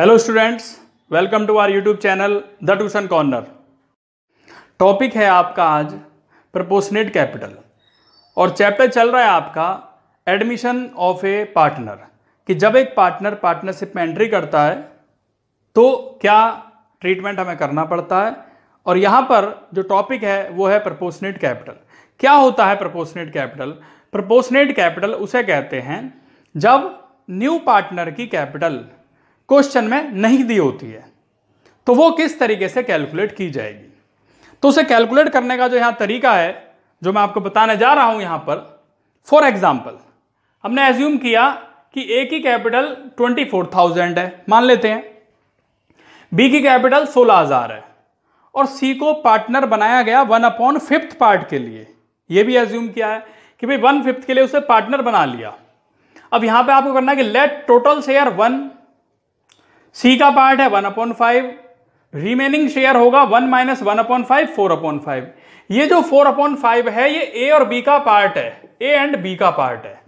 Hello students welcome to our YouTube channel the tuition corner topic है आपका आज proportionate capital और chapter चल रहा है आपका एडमिशन ऑफ ए पार्टनर कि जब एक पार्टनर पार्टनरशिप में एंट्री करता है तो क्या ट्रीटमेंट हमें करना पड़ता है और यहाँ पर जो टॉपिक है वो है प्रपोशनेट कैपिटल क्या होता है प्रपोशनेट कैपिटल प्रपोशनेट कैपिटल उसे कहते हैं जब न्यू पार्टनर की कैपिटल क्वेश्चन में नहीं दी होती है तो वो किस तरीके से कैलकुलेट की जाएगी तो उसे कैलकुलेट करने का जो यहाँ तरीका है जो मैं आपको बताने जा रहा हूं यहां पर फॉर एग्जाम्पल हमने एज्यूम किया कि ए की कैपिटल ट्वेंटी फोर थाउजेंड है मान लेते हैं बी की कैपिटल सोलह हजार है और सी को पार्टनर बनाया गया वन अपॉन फिफ्थ पार्ट के लिए यह भी एज्यूम किया है कि भाई वन फिफ्थ के लिए उसे पार्टनर बना लिया अब यहां पे आपको करना है कि let total share one C का पार्ट है one upon five remaining share होगा one minus one upon five four upon five ये जो फोर अपॉइंट फाइव है ये ए और बी का पार्ट है ए एंड बी का पार्ट है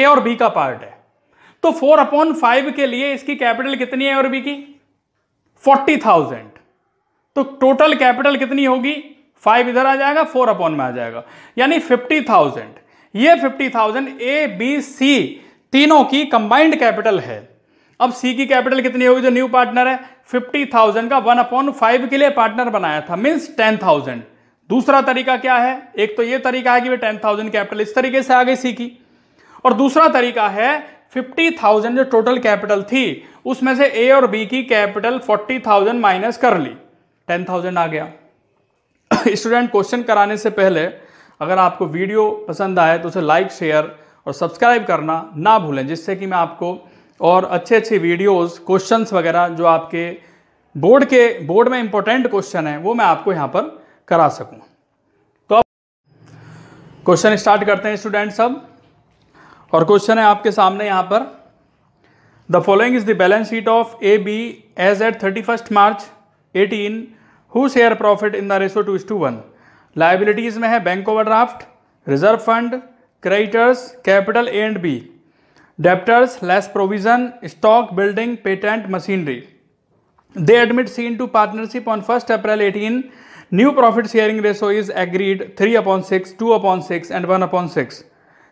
ए और बी का पार्ट है तो फोर अपॉन फाइव के लिए इसकी कैपिटल कितनी है और बी की फोर्टी थाउजेंड तो टोटल कैपिटल कितनी होगी फाइव इधर आ जाएगा फोर अपॉन में आ जाएगा यानी फिफ्टी थाउजेंड ये fifty thousand A B C तीनों की कंबाइंड कैपिटल है अब सी की कैपिटल कितनी होगी जो न्यू पार्टनर है फिफ्टी थाउजेंड का वन अपॉन फाइव के लिए पार्टनर बनाया था मीन्स टेन थाउजेंड दूसरा तरीका क्या है एक तो ये तरीका है कि वे टेन थाउजेंड कैपिटल इस तरीके से आ गई सी की और दूसरा तरीका है फिफ्टी थाउजेंड जो टोटल कैपिटल थी उसमें से ए और बी की कैपिटल फोर्टी थाउजेंड माइनस कर ली टेन थाउजेंड आ गया स्टूडेंट क्वेश्चन कराने से पहले अगर आपको वीडियो पसंद आए तो उसे लाइक शेयर और सब्सक्राइब करना ना भूलें जिससे कि मैं आपको और अच्छे अच्छे वीडियोस क्वेश्चंस वगैरह जो आपके बोर्ड के बोर्ड में इंपॉर्टेंट क्वेश्चन है वो मैं आपको यहाँ पर करा सकूँ तो अब क्वेश्चन स्टार्ट करते हैं स्टूडेंट सब और क्वेश्चन है आपके सामने यहाँ पर the following is the balance sheet of A B as at thirty first March eighteen who share profit in the ratio two is to one liabilities में है bank overdraft reserve fund creditors capital A and B Debtors, less provision, stock, building, patent, machinery. They admit C into partnership on 1st April 18. New profit sharing ratio is agreed 3 upon 6, 2 upon 6 and 1 upon 6.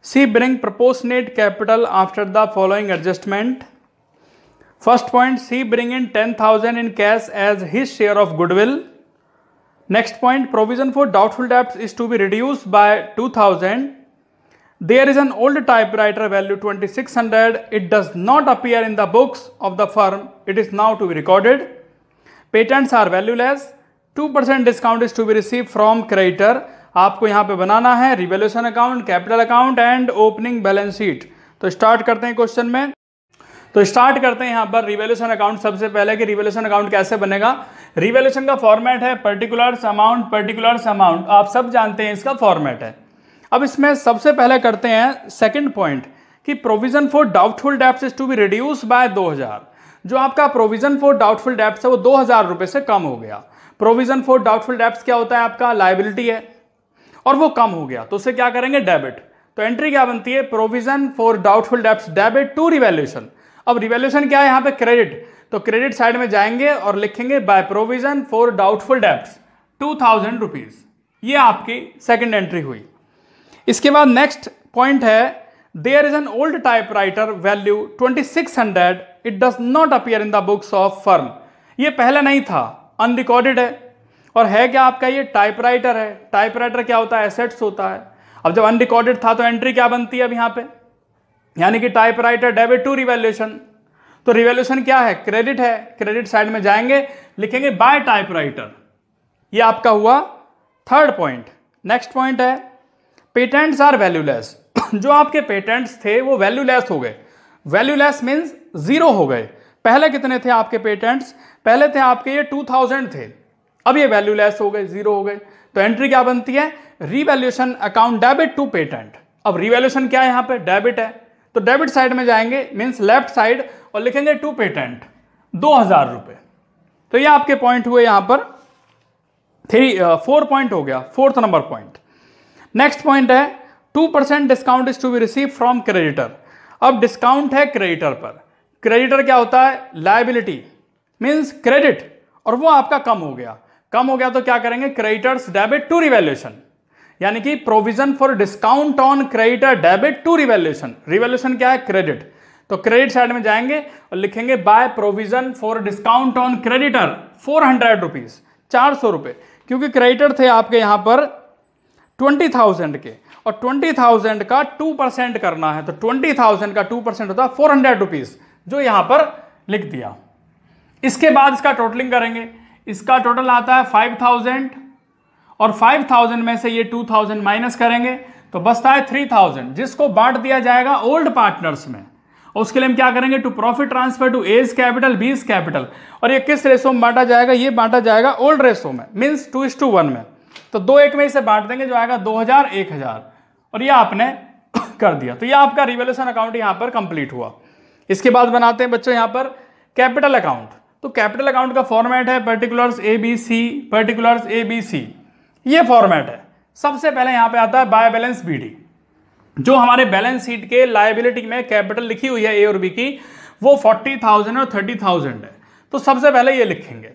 C bring proportionate capital after the following adjustment. First point, C bring in 10,000 in cash as his share of goodwill. Next point, provision for doubtful debts is to be reduced by 2,000 There is an old typewriter value 2600. It does not appear in the books of the firm. It is now to be recorded. Patents are valueless. 2% discount is to be received from creditor. आपको यहाँ पे बनाना है revaluation account capital account and opening balance sheet तो start करते हैं question में तो स्टार्ट करते हैं यहाँ पर रिवेल्यूशन अकाउंट सबसे पहले कि रिवेल्यूशन अकाउंट कैसे बनेगा रिवेल्यूशन का फॉर्मेट है पर्टिकुलर्स अमाउंट पर्टिकुलर्स अमाउंट आप सब जानते हैं इसका फॉर्मेट है अब इसमें सबसे पहले करते हैं सेकंड पॉइंट कि provision for doubtful debts is to be reduce by 2000 जो आपका प्रोविजन फॉर डाउटफुल डेप्स है वो दो हजार से कम हो गया प्रोविजन फॉर डाउटफुल डेप्स क्या होता है आपका लाइबिलिटी है और वो कम हो गया तो उससे क्या करेंगे डेबिट तो एंट्री क्या बनती है provision for doubtful debts debit to revaluation अब रिवेल्यूशन क्या है यहां पे क्रेडिट तो क्रेडिट साइड में जाएंगे और लिखेंगे by provision for doubtful debts two thousand rupees ये आपकी सेकेंड एंट्री हुई इसके बाद नेक्स्ट पॉइंट है there is an old typewriter value hundred it does not appear in the books of firm ये पहले नहीं था अनरिकॉर्डेड है और है क्या आपका ये राइटर है टाइप राइटर क्या होता है एसेट्स होता है अब जब अनरिकॉर्डेड था तो एंट्री क्या बनती है अब यहाँ पे यानी कि typewriter debit to revaluation तो रिवेल्यूशन क्या है क्रेडिट है क्रेडिट साइड में जाएंगे लिखेंगे बाय टाइप राइटर ये आपका हुआ थर्ड पॉइंट नेक्स्ट पॉइंट है पेटेंट्स आर वैल्यूलेस जो आपके पेटेंट्स थे वो वैल्यूलेस हो गए वैल्यूलेस मीन्स ज़ीरो हो गए पहले कितने थे आपके पेटेंट्स पहले थे आपके ये टू थाउजेंड थे अब ये वैल्यूलेस हो गए ज़ीरो हो गए तो एंट्री क्या बनती है revaluation account debit to patent अब रीवैल्यूशन क्या है यहाँ पे डेबिट है तो डेबिट साइड में जाएंगे मीन्स लेफ्ट साइड और लिखेंगे टू पेटेंट दो हज़ार रुपये तो ये आपके पॉइंट हुए यहाँ पर थ्री फोर पॉइंट हो गया fourth number point next point है two percent discount is to be receive from creditor अब डिस्काउंट है क्रेडिटर पर क्रेडिटर क्या होता है लाइबिलिटी मीन्स क्रेडिट और वो आपका कम हो गया कम हो गया तो क्या करेंगे क्रेडिटर्स डेबिट टू रिवेल्यूशन यानी कि provision for discount on creditor debit to revaluation revaluation क्या है क्रेडिट तो क्रेडिट साइड में जाएंगे और लिखेंगे by provision for discount on creditor four hundred rupees चार सौ रुपए क्योंकि क्रेडिटर थे आपके यहां पर ट्वेंटी थाउजेंड के और ट्वेंटी थाउजेंड का टू परसेंट करना है तो ट्वेंटी थाउजेंड का टू परसेंट होता है फोर हंड्रेड रुपीज़ जो यहां पर लिख दिया इसके बाद इसका टोटलिंग करेंगे इसका टोटल आता है फाइव थाउजेंड और फाइव थाउजेंड में से ये टू थाउजेंड माइनस करेंगे तो बसता है थ्री थाउजेंड जिसको बांट दिया जाएगा ओल्ड पार्टनर्स में और उसके लिए हम क्या करेंगे to profit transfer to A's capital B's capital और ये किस रेशो में बांटा जाएगा ये बांटा जाएगा ओल्ड रेशो में means two is to one में तो दो एक में इसे बांट देंगे जो आएगा दो हजार एक हजार और यह आपने कर दिया तो यह आपका रिवेल्यूशन अकाउंट यहां पर कंप्लीट हुआ इसके बाद बनाते हैं बच्चों यहां पर कैपिटल अकाउंट तो कैपिटल अकाउंट का फॉर्मेट है particulars A B C particulars A B C ये फॉर्मेट है सबसे पहले यहां पे आता है बाय बैलेंस बी डी जो हमारे बैलेंस शीट के लाइबिलिटी में कैपिटल लिखी हुई है ए और बी की वो फोर्टी थाउजेंड और थर्टी थाउजेंड है तो सबसे पहले ये लिखेंगे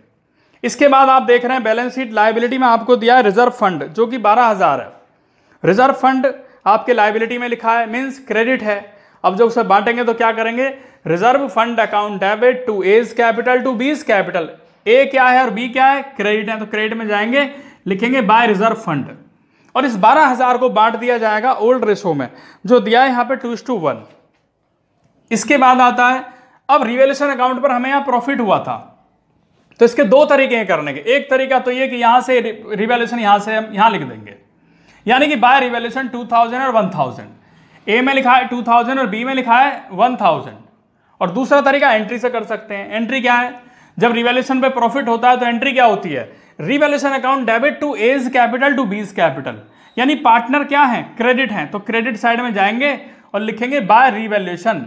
इसके बाद आप देख रहे हैं बैलेंस शीट लाइबिलिटी में आपको दिया है रिजर्व फंड जो कि बारह हज़ार है रिजर्व फंड आपके लाइबिलिटी में लिखा है मीन्स क्रेडिट है अब जब उसे बांटेंगे तो क्या करेंगे reserve fund account debit to A's capital to B's capital A क्या है और बी क्या है क्रेडिट है तो क्रेडिट में जाएंगे लिखेंगे बाय रिजर्व फंड और इस बारह हजार को बांट दिया जाएगा ओल्ड रेशो में जो दिया है यहां पे टू टू वन इसके बाद आता है अब रिवेल्यूशन अकाउंट पर हमें यहाँ प्रॉफिट हुआ था तो इसके दो तरीके हैं करने के एक तरीका तो ये कि यहां से रिवेल्यूशन यहां से हम यहां लिख देंगे यानी कि बाय रिवेल्यूशन 2000 और 1000 ए में लिखा है 2000 और बी में लिखा है 1000 और दूसरा तरीका एंट्री से कर सकते हैं एंट्री क्या है जब रिवेल्यूशन पे प्रॉफिट होता है तो एंट्री क्या होती है revaluation account debit to A's capital to B's capital यानी पार्टनर क्या है क्रेडिट है तो क्रेडिट साइड में जाएंगे और लिखेंगे बाय रिवेल्यूशन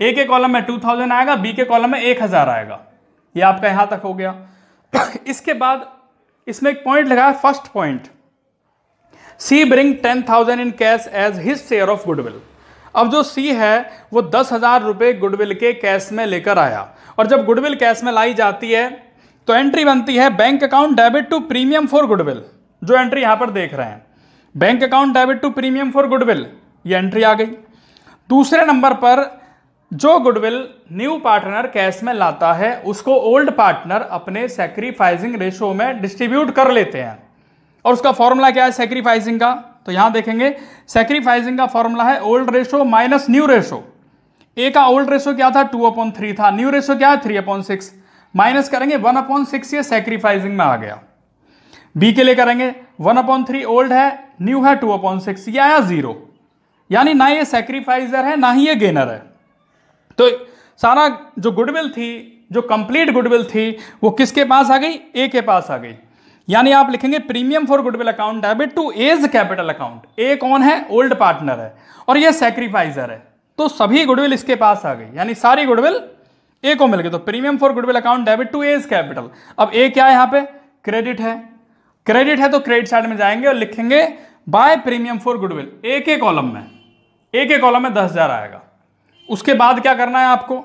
ए के कॉलम में 2000 आएगा बी के कॉलम में 1000 आएगा ये आपका यहां तक हो गया इसके बाद इसमें एक पॉइंट लगा first point C bring ten thousand in cash as his share of goodwill अब जो सी है वो दस हज़ार रुपए गुडविल के कैश में लेकर आया और जब गुडविल कैश में लाई जाती है तो एंट्री बनती है bank account debit to premium for goodwill जो एंट्री यहां पर देख रहे हैं bank account debit to premium for goodwill ये एंट्री आ गई दूसरे नंबर पर जो गुडविल न्यू पार्टनर कैश में लाता है उसको ओल्ड पार्टनर अपने सेक्रीफाइजिंग रेशो में डिस्ट्रीब्यूट कर लेते हैं और उसका फॉर्मूला क्या है सेक्रीफाइसिंग का तो यहां देखेंगे सेक्रीफाइजिंग का फॉर्मूला है old ratio minus new ratio A का ओल्ड रेशो क्या था टू अपॉन थ्री था न्यू रेशो क्या है थ्री अपॉन सिक्स माइनस करेंगे वन अपॉन सिक्स ये सेक्रीफाइजिंग में आ गया बी के लिए करेंगे वन अपॉन थ्री ओल्ड है न्यू है टू अपॉन सिक्स ये आया जीरो यानी ना ये सेक्रीफाइजर है ना ही ये गेनर है तो सारा जो गुडविल थी जो कंप्लीट गुडविल थी वो किसके पास आ गई ए के पास आ गई यानी आप लिखेंगे premium for goodwill account debit to A's capital account A कौन है ओल्ड पार्टनर है और ये सेक्रीफाइजर है तो सभी गुडविल इसके पास आ गई यानी सारी गुडविल ए को मिल गई तो premium for goodwill account debit to A's capital अब ए क्या है यहां पे क्रेडिट है क्रेडिट है तो क्रेडिट साइड में जाएंगे और लिखेंगे by premium for goodwill A के कॉलम में ए के कॉलम में दस हजार आएगा उसके बाद क्या करना है आपको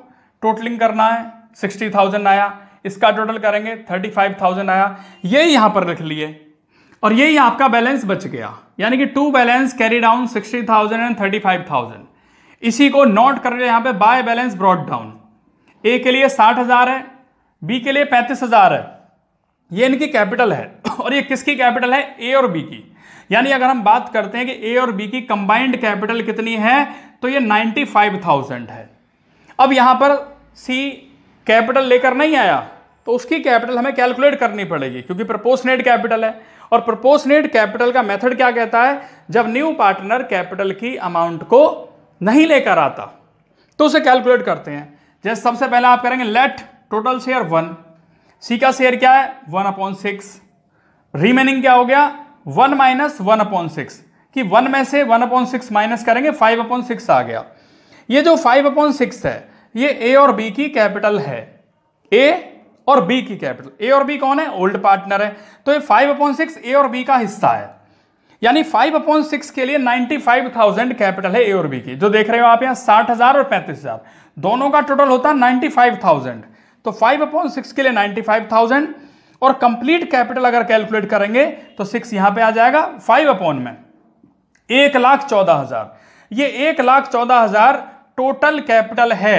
टोटलिंग करना है सिक्सटी थाउजेंड आया इसका टोटल करेंगे थर्टी फाइव थाउजेंड आया ये यहां पर रख लिए और ये आपका बैलेंस बच गया यानी कि to balance carry down sixty thousand and thirty five thousand इसी को नोट कर यहां पे by balance brought down A के लिए साठ हजार है बी के लिए पैंतीस हजार है ये इनकी कैपिटल है और ये किसकी कैपिटल है ए और बी की यानी अगर हम बात करते हैं कि ए और बी की कंबाइंड कैपिटल कितनी है तो ये 95,000 है अब यहां पर सी कैपिटल लेकर नहीं आया तो उसकी कैपिटल हमें कैलकुलेट करनी पड़ेगी क्योंकि प्रपोशनेट कैपिटल है और प्रपोशनेट कैपिटल का मेथड क्या कहता है जब न्यू पार्टनर कैपिटल की अमाउंट को नहीं लेकर आता तो उसे कैलकुलेट करते हैं जैसे सबसे पहले आप करेंगे let total share one C का शेयर क्या है वन अपॉन सिक्स रिमेनिंग क्या हो गया one minus one upon six कि वन में से वन अपॉन सिक्स माइनस करेंगे फाइव अपॉन सिक्स आ गया ये जो फाइव अपॉन सिक्स है ये ए और बी की कैपिटल है ए और बी की कैपिटल ए और बी कौन है ओल्ड पार्टनर है तो ये फाइव अपॉन सिक्स ए और बी का हिस्सा है यानी फाइव अपॉन सिक्स के लिए नाइन्टी फाइव थाउजेंड कैपिटल है ए और बी की जो देख रहे हो आप यहाँ साठ हजार और पैंतीस हजार दोनों का टोटल होता है नाइन्टी फाइव थाउजेंड तो फाइव अपॉन सिक्स के लिए नाइन्टी फाइव थाउजेंड और कंप्लीट कैपिटल अगर कैलकुलेट करेंगे तो सिक्स यहां पे आ जाएगा फाइव अपॉन में एक लाख चौदह हजार ये एक लाख चौदह हजार टोटल कैपिटल है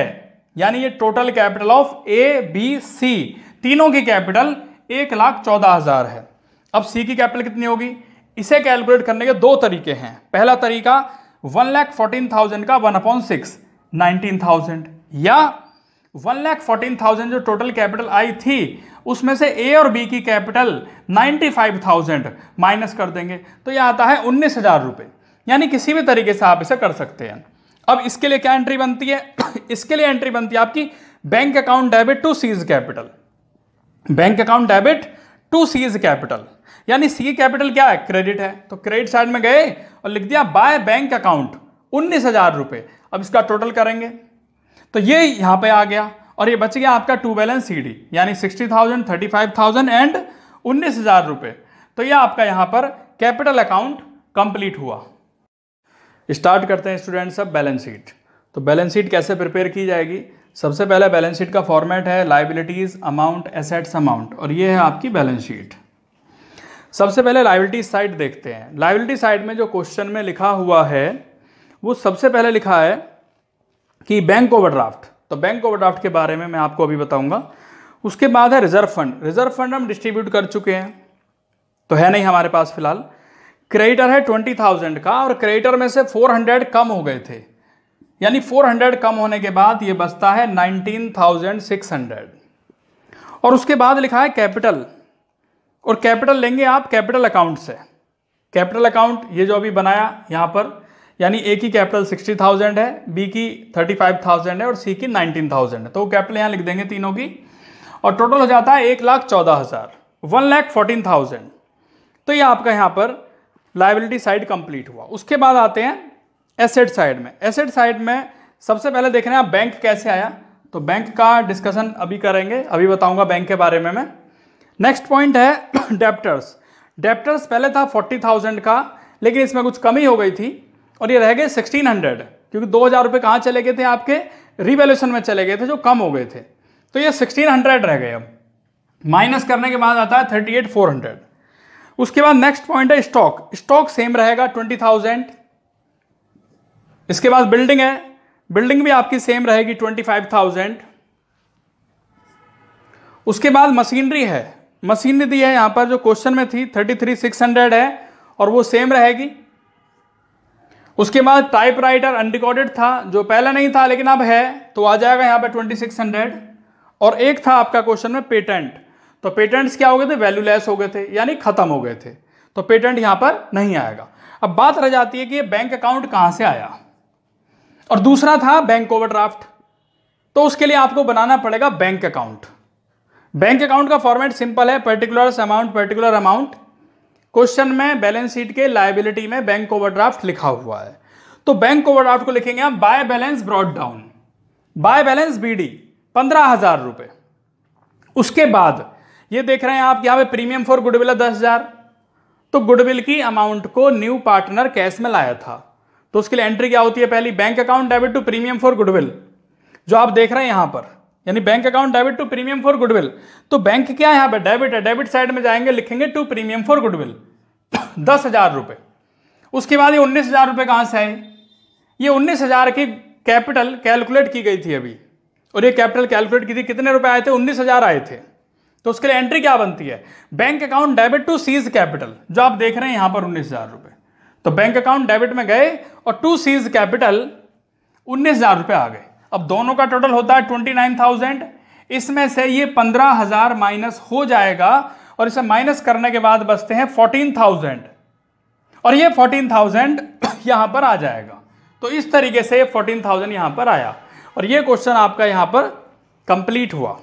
यानी ये total capital of A B C तीनों की कैपिटल एक लाख चौदह हजार है अब सी की कैपिटल कितनी होगी इसे कैलकुलेट करने के दो तरीके हैं पहला तरीका वन लैख फोर्टीन थाउजेंड का one upon six nineteen thousand या वन लाख फोर्टीन थाउजेंड जो टोटल कैपिटल आई थी उसमें से ए और बी की capital ninety five thousand minus कर देंगे तो यह आता है उन्नीस हजार रुपये यानी किसी भी तरीके से आप इसे कर सकते हैं अब इसके लिए क्या एंट्री बनती है इसके लिए एंट्री बनती है आपकी bank account debit to C's capital bank account debit to C's capital यानी सी कैपिटल क्या है क्रेडिट है तो क्रेडिट साइड में गए और लिख दिया बाय बैंक अकाउंट उन्नीस हजार रुपये अब इसका टोटल करेंगे तो ये यहां पे आ गया और ये बच गया आपका टू बैलेंस सी डी यानी sixty thousand thirty five thousand and उन्नीस हजार रुपए तो ये आपका यहां पर कैपिटल अकाउंट कंप्लीट हुआ स्टार्ट करते हैं स्टूडेंट्स अब बैलेंस शीट तो बैलेंस शीट कैसे प्रिपेयर की जाएगी सबसे पहले बैलेंस शीट का फॉर्मेट है लाइबिलिटीज़ अमाउंट एसेट्स अमाउंट और ये है आपकी बैलेंस शीट सबसे पहले लाइबिलिटी साइड देखते हैं लाइबिलिटी साइड में जो क्वेश्चन में लिखा हुआ है वो सबसे पहले लिखा है कि बैंक ओवरड्राफ्ट तो बैंक ओवरड्राफ्ट के बारे में मैं आपको अभी बताऊंगा उसके बाद है रिजर्व फंड रिजर्व फंड हम डिस्ट्रीब्यूट कर चुके हैं तो है नहीं हमारे पास फिलहाल क्रेडिटर है ट्वेंटी थाउजेंड का और क्रेडिटर में से फोर हंड्रेड कम हो गए थे यानी फोर हंड्रेड कम होने के बाद ये बचता है नाइनटीन थाउजेंड सिक्स हंड्रेड और उसके बाद लिखा है कैपिटल और कैपिटल लेंगे आप कैपिटल अकाउंट से कैपिटल अकाउंट ये जो अभी बनाया यहाँ पर यानी ए की कैपिटल सिक्सटी थाउजेंड है बी की थर्टी फाइव थाउजेंड है और सी की नाइनटीन थाउजेंड है तो कैपिटल यहाँ लिख देंगे तीनों की और टोटल हो जाता है एक लाख चौदह हज़ार वन लाख फोर्टीन थाउजेंड तो ये आपका यहाँ पर लाइबिलिटी साइड कंप्लीट हुआ उसके बाद आते हैं एसेट साइड में एसेट साइड में सबसे पहले देख रहे हैं आप बैंक कैसे आया तो बैंक का डिस्कशन अभी करेंगे अभी बताऊंगा बैंक के बारे में मैं नेक्स्ट पॉइंट है डेप्टर्स डेप्टर्स पहले था फोर्टी थाउजेंड का लेकिन इसमें कुछ कमी हो गई थी और ये रह गए सिक्सटीन हंड्रेड क्योंकि दो हज़ार रुपये कहाँ चले गए थे आपके रिवेल्यूशन में चले गए थे जो कम हो गए थे तो ये सिक्सटीन हंड्रेड रह गए अब माइनस करने के बाद आता है थर्टी एट फोर हंड्रेड उसके बाद नेक्स्ट पॉइंट है स्टॉक स्टॉक सेम रहेगा ट्वेंटी थाउजेंड इसके बाद बिल्डिंग है बिल्डिंग भी आपकी सेम रहेगी ट्वेंटी फाइव थाउजेंड उसके बाद मशीनरी है मशीनरी दी है यहां पर जो क्वेश्चन में थी थर्टी थ्री सिक्स हंड्रेड है और वो सेम रहेगी उसके बाद टाइप राइटर अनरिकॉर्डेड था जो पहले नहीं था लेकिन अब है तो आ जाएगा यहाँ पे 2600 और एक था आपका क्वेश्चन में पेटेंट तो पेटेंट्स क्या हो गए थे वैल्यूलेस हो गए थे यानी खत्म हो गए थे तो पेटेंट यहाँ पर नहीं आएगा अब बात रह जाती है कि ये बैंक अकाउंट कहाँ से आया और दूसरा था बैंक ओवरड्राफ्ट तो उसके लिए आपको बनाना पड़ेगा बैंक अकाउंट बैंक अकाउंट का फॉर्मेट सिंपल है particular amount particular amount question में बैलेंस शीट के लाइबिलिटी में बैंक ओवरड्राफ्ट लिखा हुआ है तो बैंक ओवरड्राफ्ट को लिखेंगे आप by balance brought down by balance BD पंद्रह हजार रुपए उसके बाद ये देख रहे हैं आप यहां पे प्रीमियम फॉर गुडविल है दस हजार तो गुडविल की अमाउंट को न्यू पार्टनर कैश में लाया था तो उसके लिए एंट्री क्या होती है पहली bank account debit to premium for goodwill जो आप देख रहे हैं यहां पर यानी bank account debit to premium for goodwill तो बैंक क्या है यहाँ पे डेबिट है डेबिट साइड में जाएंगे लिखेंगे टू प्रीमियम फॉर गुडविल दस हजार रुपये उसके बाद ये उन्नीस हजार रुपये कहाँ से आए ये उन्नीस हजार की कैपिटल कैलकुलेट की गई थी अभी और ये कैपिटल कैलकुलेट की थी कितने रुपए आए थे उन्नीस हजार आए थे तो उसके लिए एंट्री क्या बनती है bank account debit to C's capital जो आप देख रहे हैं यहां पर उन्नीस हजार रुपए तो बैंक अकाउंट डेबिट में गए और टू सीज कैपिटल उन्नीस हजार रुपए आ गए अब दोनों का टोटल होता है ट्वेंटी नाइन थाउजेंड इसमें से ये पंद्रह हजार माइनस हो जाएगा और इसे माइनस करने के बाद बचते हैं फोर्टीन थाउजेंड और ये फोर्टीन थाउजेंड यहां पर आ जाएगा तो इस तरीके से फोर्टीन थाउजेंड यहां पर आया और ये क्वेश्चन आपका यहां पर कंप्लीट हुआ